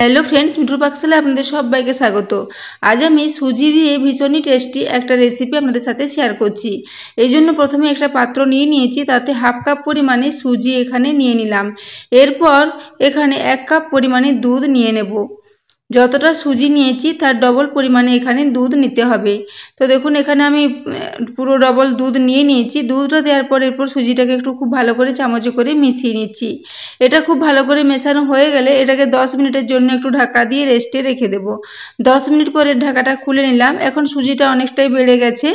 hello friends মিঠুর পাকশালে আপনাদের সবাইকে স্বাগত আজ আমি সুজি দিয়ে ভীষণই টেস্টি একটা রেসিপি আপনাদের সাথে শেয়ার করছি এই জন্য প্রথমে একটা পাত্র নিয়ে নিয়েছি তাতে হাফ কাপ পরিমাণে সুজি এখানে নিয়ে নিলাম এরপর এখানে এক কাপ পরিমাণে দুধ নিয়ে নেব যতটা সুজি নিয়েছি তার ডবল পরিমাণে এখানে দুধ নিতে হবে তো দেখুন এখানে আমি পুরো ডবল দুধ নিয়ে নিয়েছি দুধটা দেওয়ার পর এরপর সুজিটাকে একটু খুব ভালো করে চামচে করে মিশিয়ে নিচ্ছি এটা খুব ভালো করে মেশানো হয়ে গেলে এটাকে 10 মিনিটের জন্য একটু ঢাকা দিয়ে রেস্টে রেখে দেব 10 মিনিট পরে ঢাকাটা খুলে নিলাম এখন সুজিটা অনেকটাই বেড়ে গেছে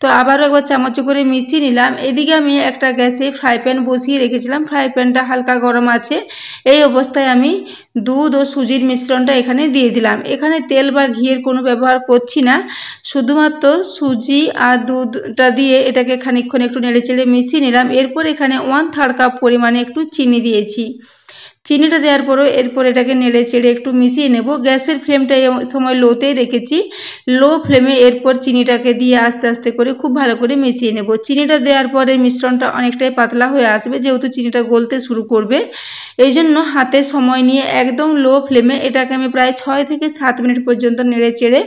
তো আবারও একবার চামচে করে মিশিয়ে নিলাম এদিকে আমি একটা গ্যাসে ফ্রাই প্যান বসিয়ে রেখেছিলাম ফ্রাই প্যানটা হালকা গরম আছে এই অবস্থায় আমি দুধ ও সুজির মিশ্রণটা এখানে দিয়ে দিলাম এখানে তেল বা ঘিয়ের কোনো ব্যবহার করছি না শুধুমাত্র সুজি আর দুধটা দিয়ে এটাকে খানিক্ষণ একটু নেড়েচেড়ে মিশিয়ে নিলাম এরপর এখানে ওয়ান থার্ড কাপ পরিমাণে একটু চিনি দিয়েছি চিনিটা দেওয়ার পরও এরপর এটাকে নেড়ে চেড়ে একটু মিশিয়ে নেব গ্যাসের ফ্লেমটা সময় লোতেই রেখেছি লো ফ্লেমে এরপর চিনিটাকে দিয়ে আস্তে আস্তে করে খুব ভালো করে মিশিয়ে নেব চিনিটা দেওয়ার পরে মিশ্রণটা অনেকটাই পাতলা হয়ে আসবে যেহেতু চিনিটা গলতে শুরু করবে এই জন্য হাতে সময় নিয়ে একদম লো ফ্লেমে এটাকে আমি প্রায় ছয় থেকে সাত মিনিট পর্যন্ত নেড়ে চেড়ে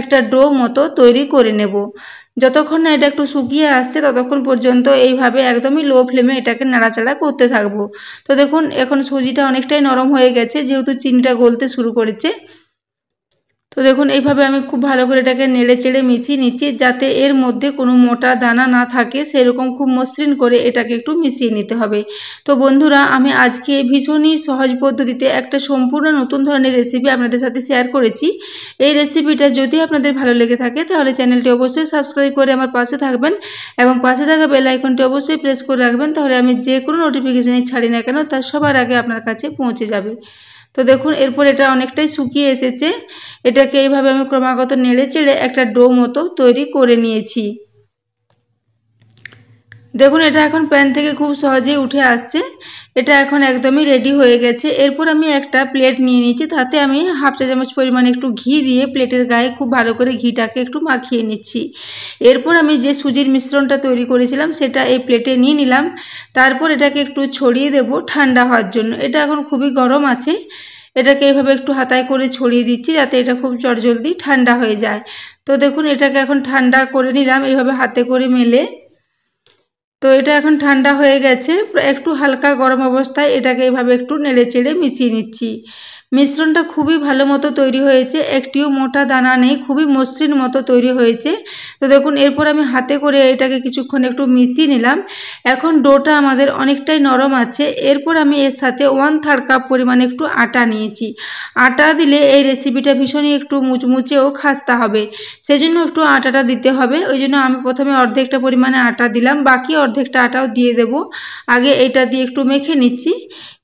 একটা ডো মতো তৈরি করে নেব যতক্ষণ না এটা একটু শুকিয়ে আসছে ততক্ষণ পর্যন্ত এইভাবে একদমই লো ফ্লেমে এটাকে নাড়াচাড়া করতে থাকবো তো দেখুন এখন সুজিটা অনেকটাই নরম হয়ে গেছে যেহেতু চিনিটা গলতে শুরু করেছে তো দেখুন এইভাবে আমি খুব ভালো করে এটাকে নেড়ে চেড়ে মিশিয়ে নিচ্ছি যাতে এর মধ্যে কোনো মোটা দানা না থাকে সেরকম খুব মসৃণ করে এটাকে একটু মিশিয়ে নিতে হবে তো বন্ধুরা আমি আজকে ভীষণই সহজ পদ্ধতিতে একটা সম্পূর্ণ নতুন ধরনের রেসিপি আপনাদের সাথে শেয়ার করেছি এই রেসিপিটা যদি আপনাদের ভালো লেগে থাকে তাহলে চ্যানেলটি অবশ্যই সাবস্ক্রাইব করে আমার পাশে থাকবেন এবং পাশে থাকা বেল আইকনটি অবশ্যই প্রেস করে রাখবেন তাহলে আমি যে কোনো নোটিফিকেশানই ছাড়ি না কেন তা সবার আগে আপনার কাছে পৌঁছে যাবে তো দেখুন এরপর এটা অনেকটাই শুকিয়ে এসেছে এটাকে এইভাবে আমি ক্রমাগত নেড়ে চেড়ে একটা ডো মতো তৈরি করে নিয়েছি দেখুন এটা এখন প্যান থেকে খুব সহজেই উঠে আসছে এটা এখন একদমই রেডি হয়ে গেছে এরপর আমি একটা প্লেট নিয়ে নিয়েছি তাতে আমি হাফ চা চামচ পরিমাণে একটু ঘি দিয়ে প্লেটের গায়ে খুব ভালো করে ঘিটাকে একটু মাখিয়ে নিচ্ছি এরপর আমি যে সুজির মিশ্রণটা তৈরি করেছিলাম সেটা এই প্লেটে নিয়ে নিলাম তারপর এটাকে একটু ছড়িয়ে দেব ঠান্ডা হওয়ার জন্য এটা এখন খুবই গরম আছে এটাকে এইভাবে একটু হাতায় করে ছড়িয়ে দিচ্ছি যাতে এটা খুব চটজলদি ঠান্ডা হয়ে যায় তো দেখুন এটাকে এখন ঠান্ডা করে নিলাম এইভাবে হাতে করে মেলে তো এটা এখন ঠান্ডা হয়ে গেছে একটু হালকা গরম অবস্থায় এটাকে এইভাবে একটু নেড়ে চেড়ে মিশিয়ে নিচ্ছি মিশ্রণটা খুবই ভালো মতো তৈরি হয়েছে একটিও মোটা দানা নেই খুবই মসৃণ মতো তৈরি হয়েছে তো দেখুন এরপর আমি হাতে করে এটাকে কিছুক্ষণ একটু মিশিয়ে নিলাম এখন ডোটা আমাদের অনেকটাই নরম আছে এরপর আমি এর সাথে ওয়ান থার্ড কাপ পরিমাণে একটু আটা নিয়েছি আটা দিলে এই রেসিপিটা ভীষণই একটু মুচমুচেও খাস্তা হবে সেজন্য একটু আটাটা দিতে হবে ওই জন্য আমি প্রথমে অর্ধেকটা পরিমাণে আটা দিলাম বাকি অর্ধেকটা আটাও দিয়ে দেব আগে এটা দিয়ে একটু মেখে নিচ্ছি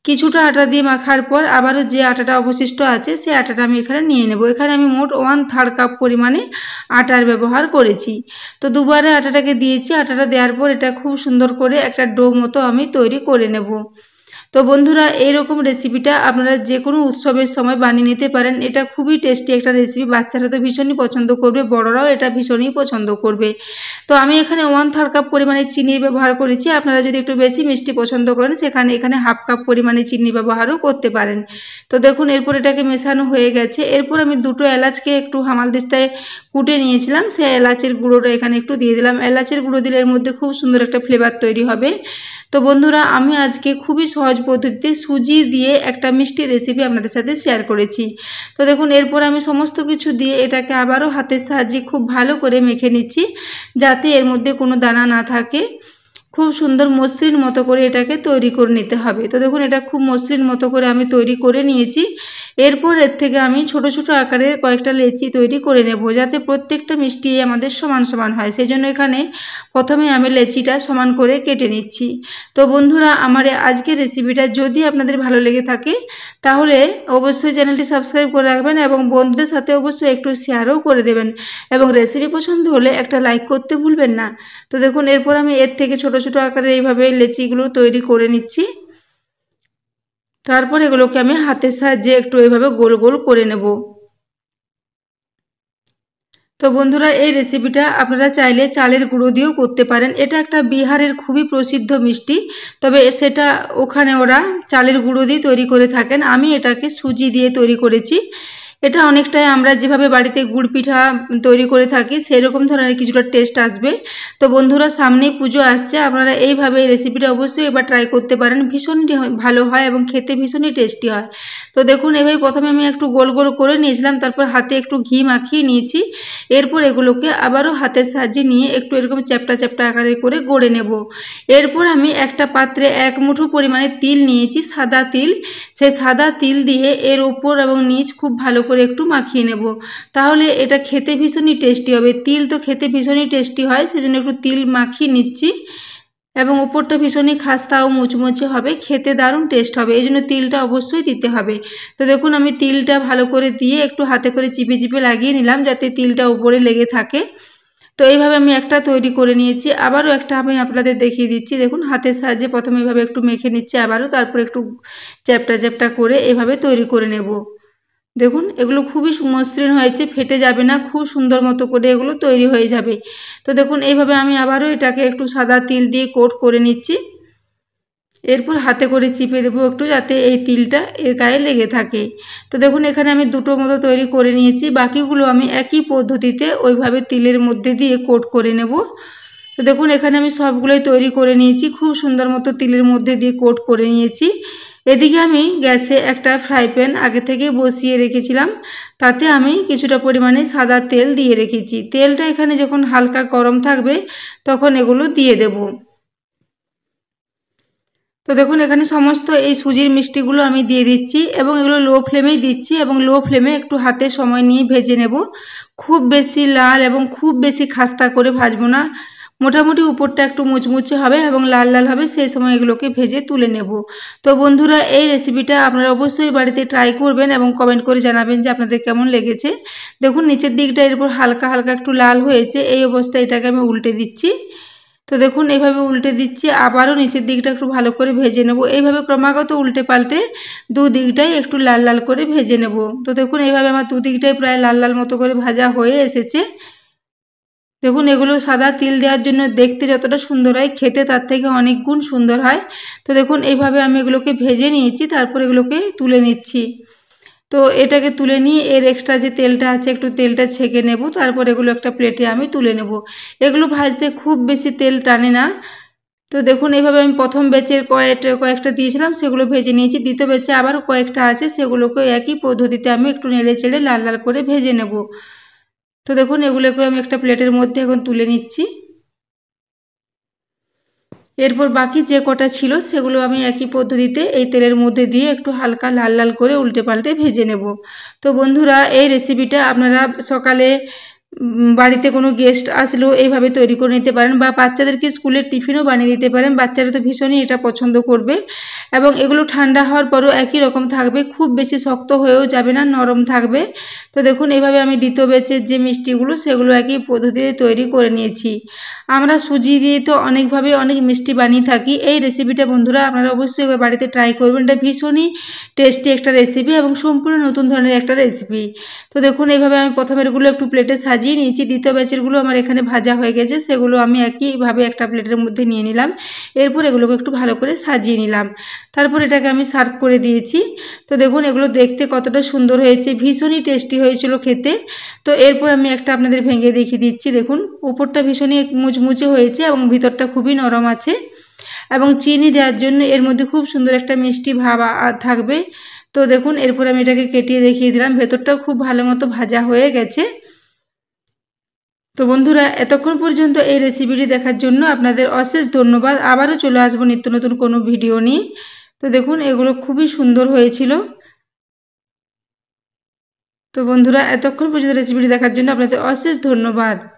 কিছুটা আটা দিয়ে মাখার পর আবারও যে আটাটা অবশিষ্ট আছে সেই আটাটা আমি এখানে নিয়ে নেব এখানে আমি মোট ওয়ান থার্ড কাপ পরিমাণে আটার ব্যবহার করেছি তো দুবারে আটাটাকে দিয়েছি আটাটা দেওয়ার পর এটা খুব সুন্দর করে একটা ডো মতো আমি তৈরি করে নেব তো বন্ধুরা এইরকম রেসিপিটা আপনারা যে কোনো উৎসবের সময় বানিয়ে নিতে পারেন এটা খুবই টেস্টি একটা রেসিপি বাচ্চারা তো ভীষণই পছন্দ করবে বড়রাও এটা ভীষণই পছন্দ করবে তো আমি এখানে ওয়ান থার্ড কাপ পরিমাণে চিনির ব্যবহার করেছি আপনারা যদি একটু বেশি মিষ্টি পছন্দ করেন সেখানে এখানে হাফ কাপ পরিমাণে চিনি ব্যবহারও করতে পারেন তো দেখুন এরপর এটাকে মেশানো হয়ে গেছে এরপর আমি দুটো এলাচকে একটু হামাল দিস্তায় কুটে নিয়েছিলাম সে এলাচের গুঁড়োটা এখানে একটু দিয়ে দিলাম এলাচের গুঁড়ো দিলে এর মধ্যে খুব সুন্দর একটা ফ্লেভার তৈরি হবে তো বন্ধুরা আমি আজকে খুবই সহজ পদ্ধতিতে সুজি দিয়ে একটা মিষ্টি রেসিপি আপনাদের সাথে শেয়ার করেছি তো দেখুন এরপর আমি সমস্ত কিছু দিয়ে এটাকে আবারও হাতের সাহায্যে খুব ভালো করে মেখে নিচ্ছি যাতে এর মধ্যে কোনো দানা না থাকে খুব সুন্দর মসৃণ মতো করে এটাকে তৈরি করে নিতে হবে তো দেখুন এটা খুব মসৃণ মতো করে আমি তৈরি করে নিয়েছি এরপর এর থেকে আমি ছোট ছোট আকারের কয়েকটা লেচি তৈরি করে নেব যাতে প্রত্যেকটা মিষ্টি আমাদের সমান সমান হয় সেই জন্য এখানে প্রথমে আমি লেচিটা সমান করে কেটে নিচ্ছি তো বন্ধুরা আমার আজকের রেসিপিটা যদি আপনাদের ভালো লেগে থাকে তাহলে অবশ্যই চ্যানেলটি সাবস্ক্রাইব করে রাখবেন এবং বন্ধুদের সাথে অবশ্যই একটু শেয়ারও করে দেবেন এবং রেসিপি পছন্দ হলে একটা লাইক করতে ভুলবেন না তো দেখুন এরপর আমি এর থেকে ছোট ছোটো আকারে এইভাবে লেচিগুলো তৈরি করে নিচ্ছি তারপর এগুলোকে আমি হাতের সাহায্যে একটু এইভাবে গোল গোল করে নেব তো বন্ধুরা এই রেসিপিটা আপনারা চাইলে চালের গুঁড়ো দিয়েও করতে পারেন এটা একটা বিহারের খুবই প্রসিদ্ধ মিষ্টি তবে সেটা ওখানে ওরা চালের গুঁড়ো দিয়ে তৈরি করে থাকেন আমি এটাকে সুজি দিয়ে তৈরি করেছি এটা অনেকটাই আমরা যেভাবে বাড়িতে গুড় পিঠা তৈরি করে থাকি সেরকম ধরনের কিছুটা টেস্ট আসবে তো বন্ধুরা সামনেই পুজো আসছে আপনারা এইভাবে এই রেসিপিটা অবশ্যই এবার ট্রাই করতে পারেন ভীষণ ভালো হয় এবং খেতে ভীষণই টেস্টি হয় তো দেখুন এভাবে প্রথমে আমি একটু গোল গোল করে নিয়েছিলাম তারপর হাতে একটু ঘি মাখিয়ে নিয়েছি এরপর এগুলোকে আবারও হাতের সাহায্যে নিয়ে একটু এরকম চ্যাপটা চ্যাপটা আকারে করে গড়ে নেব এরপর আমি একটা পাত্রে এক মুঠো পরিমাণে তিল নিয়েছি সাদা তিল সেই সাদা তিল দিয়ে এর উপর এবং নিচ খুব ভালো করে একটু মাখিয়ে নেব তাহলে এটা খেতে ভীষণই টেস্টি হবে তিল তো খেতে ভীষণই টেস্টি হয় সেজন্য একটু তিল মাখিয়ে নিচ্ছি এবং ওপরটা ভীষণই খাস্তা ও মুচমুচে হবে খেতে দারুণ টেস্ট হবে এই জন্য তিলটা অবশ্যই দিতে হবে তো দেখুন আমি তিলটা ভালো করে দিয়ে একটু হাতে করে চিপে চিপে লাগিয়ে নিলাম যাতে তিলটা উপরে লেগে থাকে তো এইভাবে আমি একটা তৈরি করে নিয়েছি আবারও একটা আমি আপনাদের দেখিয়ে দিচ্ছি দেখুন হাতের সাহায্যে প্রথমে এভাবে একটু মেখে নিচ্ছি আবারও তারপর একটু চ্যাপটা চ্যাপটা করে এভাবে তৈরি করে নেব দেখুন এগুলো খুবই মসৃণ হয়েছে ফেটে যাবে না খুব সুন্দর মতো করে এগুলো তৈরি হয়ে যাবে তো দেখুন এইভাবে আমি আবারও এটাকে একটু সাদা তিল দিয়ে কোট করে নিচ্ছি এরপর হাতে করে চিপে দেবো একটু যাতে এই তিলটা এর গায়ে লেগে থাকে তো দেখুন এখানে আমি দুটো মতো তৈরি করে নিয়েছি বাকিগুলো আমি একই পদ্ধতিতে ওইভাবে তিলের মধ্যে দিয়ে কোট করে নেব তো দেখুন এখানে আমি সবগুলোই তৈরি করে নিয়েছি খুব সুন্দর মতো তিলের মধ্যে দিয়ে কোট করে নিয়েছি এদিকে আমি গ্যাসে একটা ফ্রাই প্যান আগে থেকে বসিয়ে রেখেছিলাম তাতে আমি কিছুটা পরিমাণে সাদা তেল দিয়ে রেখেছি তেলটা এখানে যখন হালকা গরম থাকবে তখন এগুলো দিয়ে দেব তো দেখুন এখানে সমস্ত এই সুজির মিষ্টিগুলো আমি দিয়ে দিচ্ছি এবং এগুলো লো ফ্লেমেই দিচ্ছি এবং লো ফ্লেমে একটু হাতে সময় নিয়ে ভেজে নেব খুব বেশি লাল এবং খুব বেশি খাস্তা করে ভাজবো না মোটামুটি উপরটা একটু মুচমুচে হবে এবং লাল লাল হবে সেই সময় এগুলোকে ভেজে তুলে নেব তো বন্ধুরা এই রেসিপিটা আপনারা অবশ্যই বাড়িতে ট্রাই করবেন এবং কমেন্ট করে জানাবেন যে আপনাদের কেমন লেগেছে দেখুন নিচের দিকটা এরপর হালকা হালকা একটু লাল হয়েছে এই অবস্থায় এটাকে আমি উল্টে দিচ্ছি তো দেখুন এইভাবে উল্টে দিচ্ছি আবারও নিচের দিকটা একটু ভালো করে ভেজে নেব এইভাবে ক্রমাগত উল্টে পাল্টে দুদিকটাই একটু লাল লাল করে ভেজে নেব তো দেখুন এইভাবে আমার দুদিকটাই প্রায় লাল লাল মতো করে ভাজা হয়ে এসেছে দেখুন এগুলো সাদা তিল দেওয়ার জন্য দেখতে যতটা সুন্দর হয় খেতে তার থেকে অনেক গুণ সুন্দর হয় তো দেখুন এইভাবে আমি এগুলোকে ভেজে নিয়েছি তারপর এগুলোকে তুলে নিচ্ছি তো এটাকে তুলে নিয়ে এর এক্সট্রা যে তেলটা আছে একটু তেলটা ছেঁকে নেব তারপর এগুলো একটা প্লেটে আমি তুলে নেব এগুলো ভাজতে খুব বেশি তেল টানে না তো দেখুন এইভাবে আমি প্রথম বেচের কয়েকটা কয়েকটা দিয়েছিলাম সেগুলো ভেজে নিয়েছি দ্বিতীয় বেচে আবার কয়েকটা আছে সেগুলোকে একই পদ্ধতিতে আমি একটু নেড়ে চেড়ে লাল লাল করে ভেজে নেব তো দেখুন এগুলোকে আমি একটা প্লেটের মধ্যে এখন তুলে নিচ্ছি এরপর বাকি যে কটা ছিল সেগুলো আমি একই পদ্ধতিতে এই তেলের মধ্যে দিয়ে একটু হালকা লাল লাল করে উল্টে পাল্টে ভেজে নেব তো বন্ধুরা এই রেসিপিটা আপনারা সকালে বাড়িতে কোনো গেস্ট আসলেও এইভাবে তৈরি করে নিতে পারেন বা বাচ্চাদেরকে স্কুলের টিফিনও বানিয়ে দিতে পারেন বাচ্চারা তো ভীষণই এটা পছন্দ করবে এবং এগুলো ঠান্ডা হওয়ার পরও একই রকম থাকবে খুব বেশি শক্ত হয়েও যাবে না নরম থাকবে তো দেখুন এভাবে আমি দ্বিতীয় বেচের যে মিষ্টিগুলো সেগুলো একই পদ্ধতিতে তৈরি করে নিয়েছি আমরা সুজি দিয়ে তো অনেকভাবে অনেক মিষ্টি বানিয়ে থাকি এই রেসিপিটা বন্ধুরা আপনারা অবশ্যই বাড়িতে ট্রাই করবেন এটা ভীষণই টেস্টি একটা রেসিপি এবং সম্পূর্ণ নতুন ধরনের একটা রেসিপি তো দেখুন এইভাবে আমি প্রথমেরগুলো একটু প্লেটে সাজিয়ে সাজিয়ে নিয়েছি দ্বিতীয় ব্যাচেরগুলো আমার এখানে ভাজা হয়ে গেছে সেগুলো আমি একইভাবে একটা প্লেটের মধ্যে নিয়ে নিলাম এরপর এগুলোকে একটু ভালো করে সাজিয়ে নিলাম তারপর এটাকে আমি সার্ভ করে দিয়েছি তো দেখুন এগুলো দেখতে কতটা সুন্দর হয়েছে ভীষণই টেস্টি হয়েছিল খেতে তো এরপর আমি একটা আপনাদের ভেঙে দেখিয়ে দিচ্ছি দেখুন উপরটা ভীষণই মুচমুচে হয়েছে এবং ভিতরটা খুবই নরম আছে এবং চিনি দেওয়ার জন্য এর মধ্যে খুব সুন্দর একটা মিষ্টি ভাব থাকবে তো দেখুন এরপর আমি এটাকে কেটিয়ে দেখিয়ে দিলাম ভেতরটাও খুব ভালো মতো ভাজা হয়ে গেছে তো বন্ধুরা এতক্ষণ পর্যন্ত এই রেসিপিটি দেখার জন্য আপনাদের অশেষ ধন্যবাদ আবারও চলে আসবো নিত্য নতুন কোনো ভিডিও নিয়ে তো দেখুন এগুলো খুবই সুন্দর হয়েছিল তো বন্ধুরা এতক্ষণ পর্যন্ত রেসিপিটি দেখার জন্য আপনাদের অশেষ ধন্যবাদ